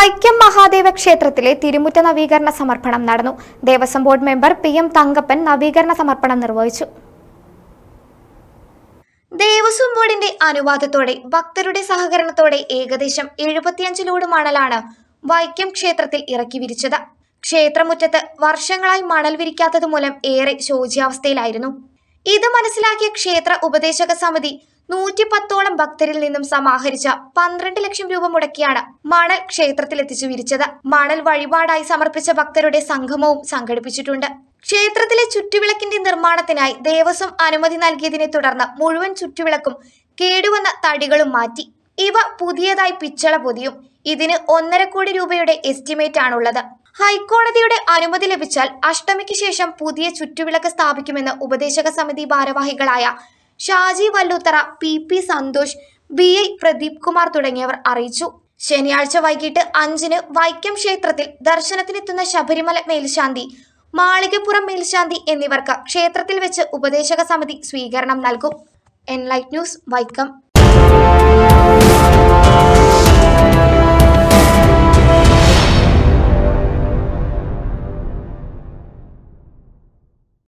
വൈക്കം മഹാദേവ ക്ഷേത്രത്തിലെ തിരുമുറ്റ നവീകരണ സമർപ്പണം നടന്നു Devaswom board member P M Thankappan നവീകരണ സമർപ്പണം നിർവഹിച്ചു ദേവസ്വം ബോർഡിന്റെ അനുവാദത്തോടെ ഭക്തരുടെ സഹകരണത്തോടെ ഏകദേശം എഴുപത്തിയഞ്ച് ലോഡ് മണലാണ് വൈക്കം ക്ഷേത്രത്തിൽ ഇറക്കി വിരിച്ചത് ക്ഷേത്രമുറ്റത്ത് വർഷങ്ങളായി മണൽ വിരിക്കാത്തത് മൂലം ഏറെ ശോച്യാവസ്ഥയിലായിരുന്നു ഇത് മനസ്സിലാക്കിയ ക്ഷേത്ര ഉപദേശക സമിതി പത്തോളം ഭക്തരിൽ നിന്നും സമാഹരിച്ച പന്ത്രണ്ട് ലക്ഷം രൂപ മുടക്കിയാണ് മണൽ ക്ഷേത്രത്തിലെത്തിച്ചു വിരിച്ചത് മണൽ വഴിപാടായി സമർപ്പിച്ച ഭക്തരുടെ സംഗമവും സംഘടിപ്പിച്ചിട്ടുണ്ട് ക്ഷേത്രത്തിലെ ചുറ്റുവിളക്കിന്റെ നിർമ്മാണത്തിനായി ദേവസ്വം അനുമതി നൽകിയതിനെ തുടർന്ന് മുഴുവൻ ചുറ്റുവിളക്കും കേടുവന്ന തടികളും മാറ്റി ഇവ പുതിയതായി പിച്ചള പൊതിയും ഇതിന് ഒന്നര കോടി രൂപയുടെ എസ്റ്റിമേറ്റ് ആണുള്ളത് ഹൈക്കോടതിയുടെ അനുമതി ലഭിച്ചാൽ അഷ്ടമിക്ക് ശേഷം പുതിയ ചുറ്റുവിളക്ക് സ്ഥാപിക്കുമെന്ന് ഉപദേശക സമിതി ഭാരവാഹികളായ Shaji Valluthara P P Santhosh B I Pradeep Kumar തുടങ്ങിയവർ അറിയിച്ചു ശനിയാഴ്ച വൈകിട്ട് അഞ്ചിന് വൈക്കം ക്ഷേത്രത്തിൽ ദർശനത്തിനെത്തുന്ന ശബരിമല മേൽശാന്തി മാളികപ്പുറം മേൽശാന്തി എന്നിവർക്ക് ക്ഷേത്രത്തിൽ വെച്ച് ഉപദേശക സമിതി സ്വീകരണം നൽകും എൻലൈറ്റ് ന്യൂസ് വൈക്കം